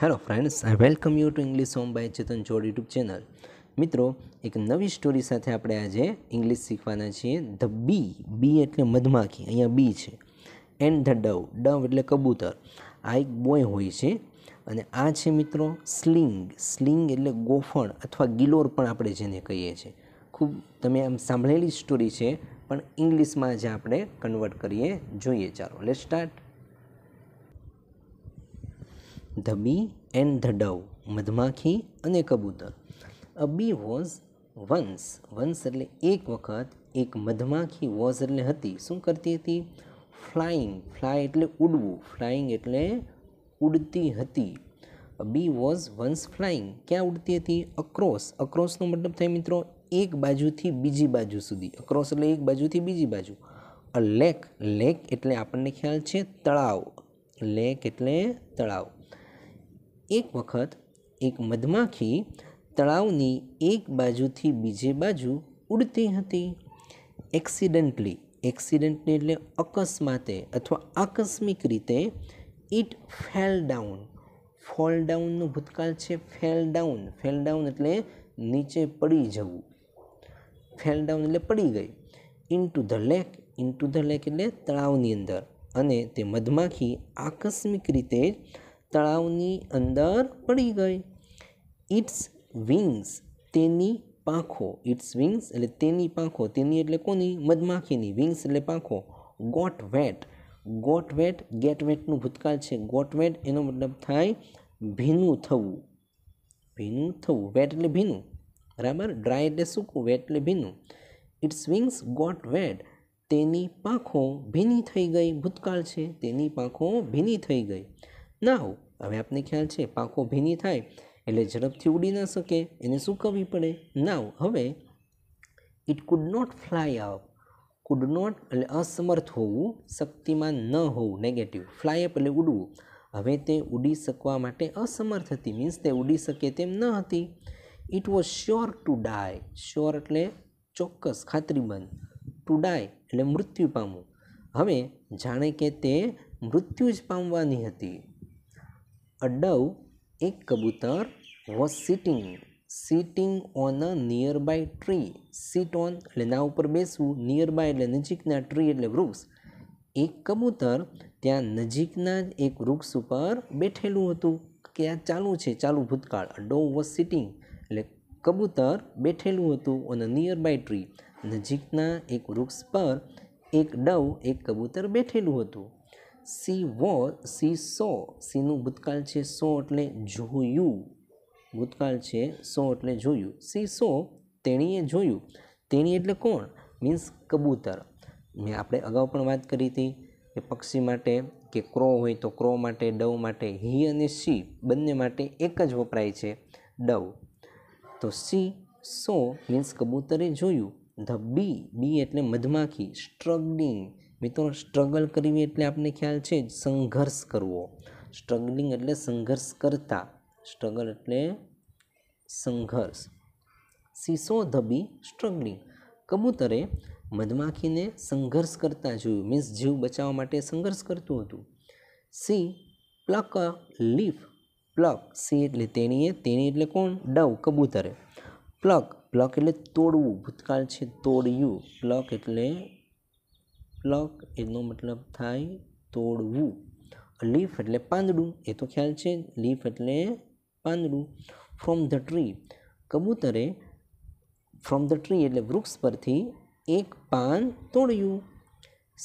hello friends I welcome you to English home by Chetan ચોડ YouTube channel મિત્રો એક નવી સ્ટોરી સાથે આપણે આજે ઇંગ્લિશ શીખવાના છીએ ધ બી બી એટલે મધમાખી અહીંયા બી છે એન્ડ ધ ડવ ડવ એટલે કબૂતર આ એક બોય હોય છે અને આ છે મિત્રો સ્લિંગ સ્લિંગ એટલે ગોફણ અથવા ગિલોર પણ આપણે જેને કહીએ છીએ ખૂબ તમે આમ સાંભળેલી સ્ટોરી છે પણ ઇંગ્લિશમાં આજે આપણે કન્વર્ટ કરીએ જોઈએ ચાલો let start the bee and the dove મધમાખી અને કબૂતર a bee was once once એટલે એક વખત એક મધમાખી વોઝ એટલે હતી શું કરતી હતી ફ્લાઇંગ ફ્લાય એટલે ઉડવું ફ્લાઇંગ એટલે ઉડતી હતી બી વોઝ વન્સ ફ્લાઇંગ ક્યાં ઉડતી હતી અક્રોસ અક્રોસનો મતલબ થાય મિત્રો એક બાજુથી બીજી બાજુ સુધી અક્રોસ એટલે એક બાજુથી બીજી બાજુ અ લેક લેક એટલે આપણને ખ્યાલ છે તળાવ લેક એટલે તળાવ એક વખત એક મધમાખી તળાવની એક બાજુથી બીજે બાજુ ઉડતી હતી એક્સિડન્ટલી એક્સિડન્ટલી એટલે અકસ્માતે અથવા આકસ્મિક રીતે ઇટ ફેલ ડાઉન ફોલ ડાઉનનું ભૂતકાળ છે ફેલ ડાઉન ફેલ ડાઉન એટલે નીચે પડી જવું ફેલ ડાઉન એટલે પડી ગઈ into the lake into the lake એટલે તળાવની અંદર અને તે મધમાખી આકસ્મિક રીતે જ તળાવની અંદર પડી ગઈ ઇટ્સ વિંગ્સ તેની પાંખો ઇટ્સ વિંગ્સ એટલે તેની પાંખો તેની એટલે કોની મધમાખીની વિંગ્સ એટલે પાંખો got wet got wet get વેટનું ભૂતકાળ છે ગોટ વેટ એનો મતલબ થાય ભીનું થવું ભીનું થવું વેટ એટલે ભીનું બરાબર ડ્રાય એટલે સૂકું વેટ એટલે ભીનું ઇટ્સ વિંગ્સ ગોટ વેટ તેની પાંખો ભીની થઈ ગઈ ભૂતકાળ છે તેની પાંખો ભીની થઈ ગઈ નાવ હવે આપને ખ્યાલ છે પાંખો ભીની થાય એટલે ઝડપથી ઉડી ન શકે એને શું સૂકવવી પડે નાવ હવે it could not fly up could not એટલે અસમર્થ હોવું શક્તિમાન ન હોવું નેગેટિવ ફ્લાય અપ એટલે ઉડવું હવે તે ઉડી શકવા માટે અસમર્થ હતી મીન્સ તે ઉડી શકે તેમ ન હતી it was sure to die sure એટલે ચોક્કસ ખાતરીબંધ ટુ ડાય એટલે મૃત્યુ પામવું હવે જાણે કે તે મૃત્યુ જ પામવાની હતી A dove, એક કબૂતર was sitting sitting on a nearby tree sit on એટલે ના ઉપર બેસવું નિયર બાય એટલે નજીકના ટ્રી એટલે વૃક્ષ એક કબૂતર ત્યાં નજીકના જ એક વૃક્ષ ઉપર બેઠેલું હતું કે આ ચાલુ છે ચાલુ ભૂતકાળ ડો વોઝ સિટિંગ એટલે કબૂતર બેઠેલું હતું on a nearby tree નજીકના એક વૃક્ષ પર એક ડવ એક કબૂતર બેઠેલું હતું સી વોઝ સી સો સીનું ભૂતકાળ છે સો એટલે જોયું ભૂતકાળ છે સો એટલે જોયું સી સો તેણીએ જોયું તેણી એટલે કોણ મીન્સ કબૂતર મેં આપણે અગાઉ પણ વાત કરી હતી કે પક્ષી માટે કે ક્રો હોય તો ક્રો માટે ડવ માટે હી અને સી બંને માટે એક જ વપરાય છે ડવ તો સી સો મીન્સ કબૂતરે જોયું ધ બી બી એટલે મધમાખી સ્ટ્રગલિંગ મિત્રો સ્ટ્રગલ કરવી એટલે આપણને ખ્યાલ છે સંઘર્ષ કરવો સ્ટ્રગલિંગ એટલે સંઘર્ષ કરતા સ્ટ્રગલ એટલે સંઘર્ષ સીસો ધબી સ્ટ્રગલિંગ કબૂતરે મધમાખીને સંઘર્ષ કરતા જોયું મીન્સ જીવ બચાવવા માટે સંઘર્ષ કરતું હતું she pluck a leaf pluck she એટલે તેણીએ તેણી એટલે કોણ ડવ કબૂતરે પ્લક પ્લક એટલે તોડવું ભૂતકાળ છે તોડ્યું પ્લક એટલે પ્લક એનો મતલબ થાય તોડવું લીફ એટલે પાંદડું એ તો ખ્યાલ છે લીફ એટલે પાંદડું ફ્રોમ ધ ટ્રી કબૂતરે ફ્રોમ ધ ટ્રી એટલે વૃક્ષ પરથી એક પાન તોડ્યું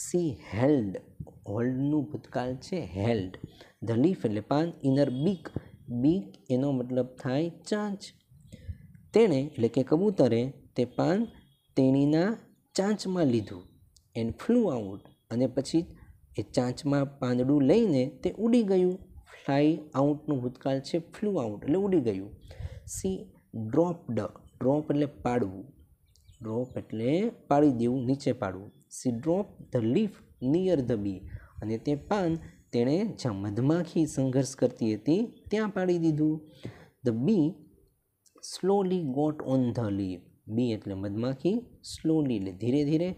સી હેલ્ડ હોલ્ડનું ભૂતકાળ છે હેલ્ડ ધ લીફ એટલે પાન ઇનર બીક બીક એનો મતલબ થાય ચાંચ તેણે એટલે કે કબૂતરે તે પાન તેણીના ચાંચમાં લીધું એન્ડ ફ્લુ આઉટ અને પછી એ ચાંચમાં પાંદડું લઈને તે ઉડી ગયું ફ્લાય આઉટનું ભૂતકાળ છે ફ્લુ આઉટ એટલે ઉડી ગયું સી ડ્રોપડ ડ્રોપ એટલે પાડવું ડ્રોપ એટલે પાડી દેવું નીચે પાડવું she drop the leaf near the bee અને તે પાન તેણે જ્યાં મધમાખી સંઘર્ષ કરતી હતી ત્યાં પાડી દીધું the bee slowly got on the leaf bee એટલે મધમાખી સ્લોલી એટલે ધીરે ધીરે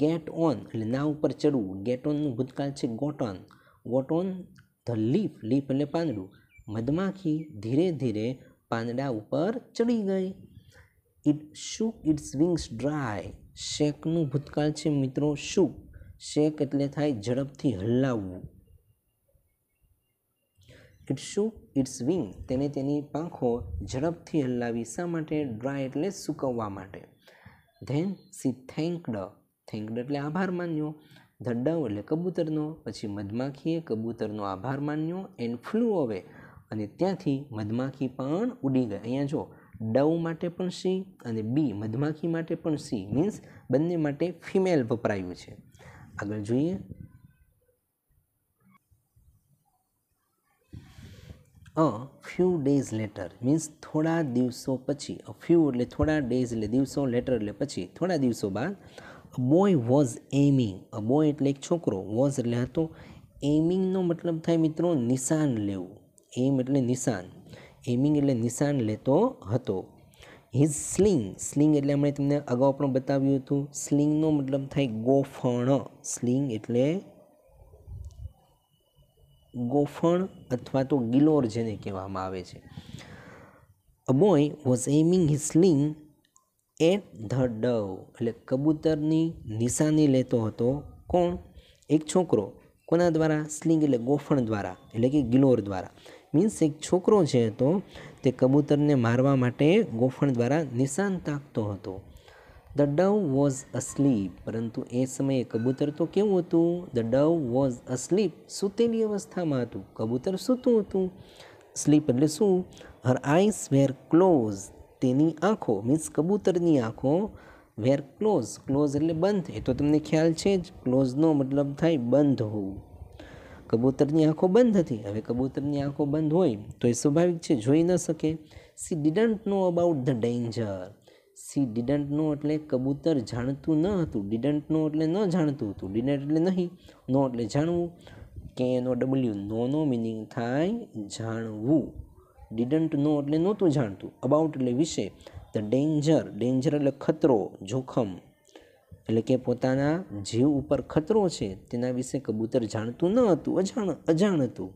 ગેટ ઓન એટલે ના ઉપર ચડવું ગેટ ઓનનું ભૂતકાળ છે got on got on the leaf leaf એટલે પાંદડું મધમાખી ધીરે ધીરે પાંદડા ઉપર ચડી ગઈ it shook its wings dry શેકનું ભૂતકાળ છે મિત્રો શુક શેક એટલે થાય ઝડપથી હલાવવું ઇટ શુક ઇટ્સ વિંગ તેને તેની પાંખો ઝડપથી હલાવી શા માટે ડ્રાય એટલે સૂકવવા માટે ધેન સી થેન્કડ થેન્કડ એટલે આભાર માન્યો ધડ્ડાઓ એટલે કબૂતરનો પછી મધમાખીએ કબૂતરનો આભાર માન્યો એન્ડ ફ્લૂ હવે અને ત્યાંથી મધમાખી પણ ઉડી ગઈ અહીંયા જો ડવ માટે પણ સી અને બી મધમાખી માટે પણ સી મીન્સ બંને માટે ફિમેલ વપરાયું છે આગળ જોઈએ a few days later means થોડા દિવસો પછી અ ફ્યુ એટલે થોડા ડેઝ એટલે દિવસો લેટર એટલે પછી થોડા દિવસો બાદ boy was aiming a boy એટલે એક છોકરો વોઝ એટલે હતો એમિંગનો મતલબ થાય મિત્રો નિશાન લેવું એમ એટલે નિશાન એમિંગ એટલે નિશાન લેતો હતો હિઝ સ્લિંગ સ્લિંગ એટલે હમણાં તમને અગાઉ પણ બતાવ્યું હતું સ્લિંગનો મતલબ થાય ગોફણ સ્લિંગ એટલે ગોફણ અથવા તો ગિલોર જેને કહેવામાં આવે છે a boy was aiming his sling at the dove એટલે કબૂતરની નિશાની લેતો હતો કોણ એક છોકરો કોના દ્વારા સ્લિંગ એટલે ગોફણ દ્વારા એટલે કે ગિલોર દ્વારા મીન્સ એક છોકરો જે હતો તે કબૂતરને મારવા માટે ગોફણ દ્વારા નિશાન તાકતો હતો ધ ડવ વોઝ અસ્લીપ પરંતુ એ સમયે કબૂતર તો કેવું હતું ધ ડવ વોઝ અસ્લીપ સૂતેલી અવસ્થામાં હતું કબૂતર સૂતું હતું સ્લીપ એટલે શું હર આઈસ વેર ક્લોઝ તેની આંખો મીન્સ કબૂતરની આંખો વેર ક્લોઝ ક્લોઝ એટલે બંધ એ તો તમને ખ્યાલ છે જ ક્લોઝનો મતલબ થાય બંધ હોવું કબૂતરની આંખો બંધ હતી હવે કબૂતરની આંખો બંધ હોય તો એ સ્વાભાવિક છે જોઈ ન શકે she didn't know about the danger she didn't know એટલે કબૂતર જાણતું ન હતું ડિડન્ટ નો એટલે ન જાણતું હતું ડિડન્ટ એટલે નહીં નો એટલે જાણવું કે એનો ડબલ્યુ નો મિનિંગ થાય જાણવું ડિડન્ટ નો એટલે નહોતું જાણતું અબાઉટ એટલે વિશે ધ ડેન્જર ડેન્જર એટલે ખતરો જોખમ એટલે કે પોતાના જીવ ઉપર ખતરો છે તેના વિશે કબૂતર જાણતું ન હતું અજાણ અજાણ હતું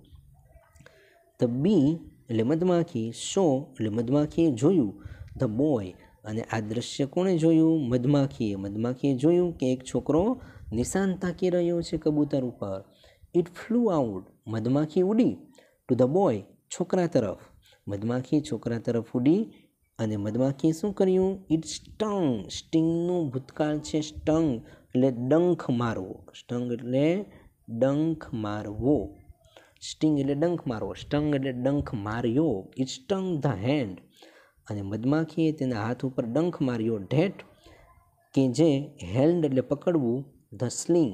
ધ બી એટલે મધમાખી શો એટલે મધમાખીએ જોયું ધ બોય અને આ દૃશ્ય કોણે જોયું મધમાખીએ મધમાખીએ જોયું કે એક છોકરો નિશાન તાકી રહ્યો છે કબૂતર ઉપર ઇટ ફ્લુ આઉટ મધમાખી ઉડી ટુ ધ બોય છોકરા તરફ મધમાખી છોકરા તરફ ઉડી અને મધમાખીએ શું કર્યું ઇટ સ્ટંગ સ્ટિંગનું ભૂતકાળ છે સ્ટંગ એટલે ડંખ મારવો સ્ટંગ એટલે ડંખ મારવો સ્ટિંગ એટલે ડંખ મારવો સ્ટંગ એટલે ડંખ માર્યો ઇટ સ્ટંગ ધ હેન્ડ અને મધમાખીએ તેના હાથ ઉપર ડંખ માર્યો ઢેટ કે જે હેન્ડ એટલે પકડવું ધ સ્લિંગ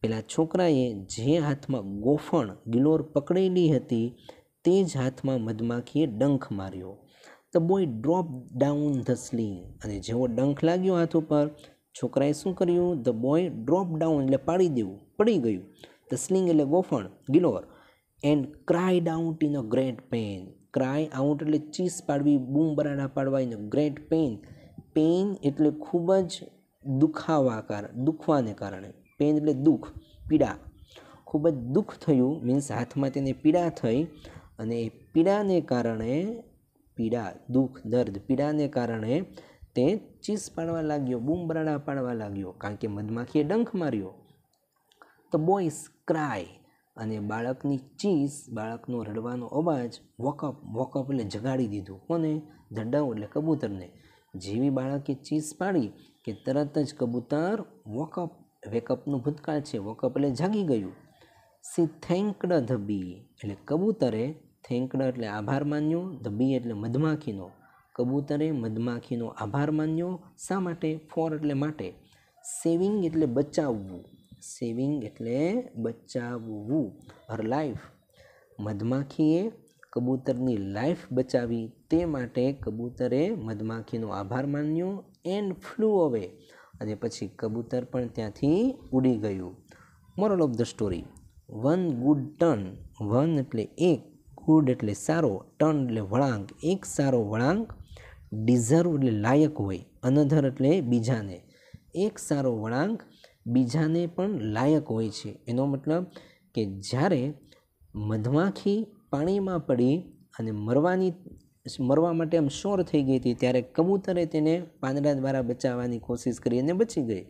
પેલા છોકરાએ જે હાથમાં ગોફણ ગિલોર પકડેલી હતી તે જ હાથમાં મધમાખીએ ડંખ માર્યો the boy drop down the sling અને જેવો ડંખ લાગ્યો હાથ ઉપર છોકરાએ શું કર્યું ધ બોય ડ્રોપ ડાઉન એટલે પાડી દેવું પડી ગયું ધ સ્લિંગ એટલે ગોફણ ગિલોર and cried out in a great pain cry out એટલે ચીસ પાડવી બૂમ બરાડા પાડવા in a great pain pain એટલે ખૂબ જ દુખાવા કારણ દુખવાને કારણે પેન એટલે દુઃખ પીડા ખૂબ જ દુઃખ થયું મીન્સ હાથમાં તેને પીડા થઈ અને પીડાને કારણે પીડા દુઃખ દર્દ પીડાને કારણે તે ચીસ પાડવા લાગ્યો બૂમબરાડા પાડવા લાગ્યો કારણ કે મધમાખીએ ડંખ માર્યો તો બોયસ ક્રાય અને બાળકની ચીસ બાળકનો રડવાનો અવાજ વોકઅપ વોકઅપ એટલે જગાડી દીધું કોને ધડાઉ એટલે કબૂતરને જેવી બાળકે ચીસ પાડી કે તરત જ કબૂતર વોકઅપ વેકઅપનું ભૂતકાળ છે વોકઅપ એટલે જાગી ગયું સી થેન્કડ ધ બી એટલે કબૂતરે થેંકડા એટલે આભાર માન્યો ધ એટલે મધમાખીનો કબૂતરે મધમાખીનો આભાર માન્યો શા માટે ફોર એટલે માટે સેવિંગ એટલે બચાવવું સેવિંગ એટલે બચાવવું હર લાઈફ મધમાખીએ કબૂતરની લાઈફ બચાવી તે માટે કબૂતરે મધમાખીનો આભાર માન્યો એન્ડ ફ્લુ અવે અને પછી કબૂતર પણ ત્યાંથી ઉડી ગયું moral of the story one good turn one એટલે એક ગુડ એટલે સારો ટર્ન એટલે વળાંક એક સારો વળાંક ડિઝર્વ એટલે લાયક હોય અનધર એટલે બીજાને એક સારો વળાંક બીજાને પણ લાયક હોય છે એનો મતલબ કે જ્યારે મધમાખી પાણીમાં પડી અને મરવાની મરવા માટે આમ શોર થઈ ગઈ હતી ત્યારે કબૂતરે તેને પાંદડા દ્વારા બચાવવાની કોશિશ કરી અને બચી ગઈ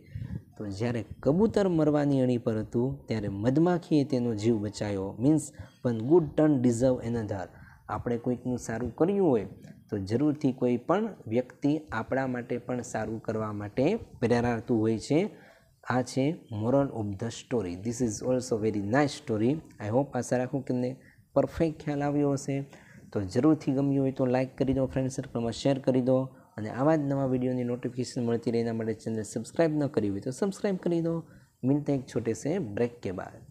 તો જ્યારે કબૂતર મરવાની અણી પર હતું ત્યારે મધમાખીએ તેનો જીવ બચાવ્યો મીન્સ પણ good turn deserve an another આપણે કોઈકનું સારું કર્યું હોય તો જરૂરથી કોઈ પણ વ્યક્તિ આપણા માટે પણ સારું કરવા માટે પ્રેરાતું હોય છે આ છે moral of the story this is also very nice story I hope આશા રાખું કે તમને પરફેક્ટ ખ્યાલ આવ્યો હશે તો જરૂરથી ગમ્યું હોય તો લાઇક કરી દો ફ્રેન્ડ સર્કલમાં શેર કરી દો અને આવા જ નવા વિડીયોની નોટિફિકેશન મળતી રહે એના માટે ચેનલ સબસ્ક્રાઈબ ન કરી હોય તો સબસ્ક્રાઈબ કરી દો મિલતે એક છોટે સે બ્રેક કે બાદ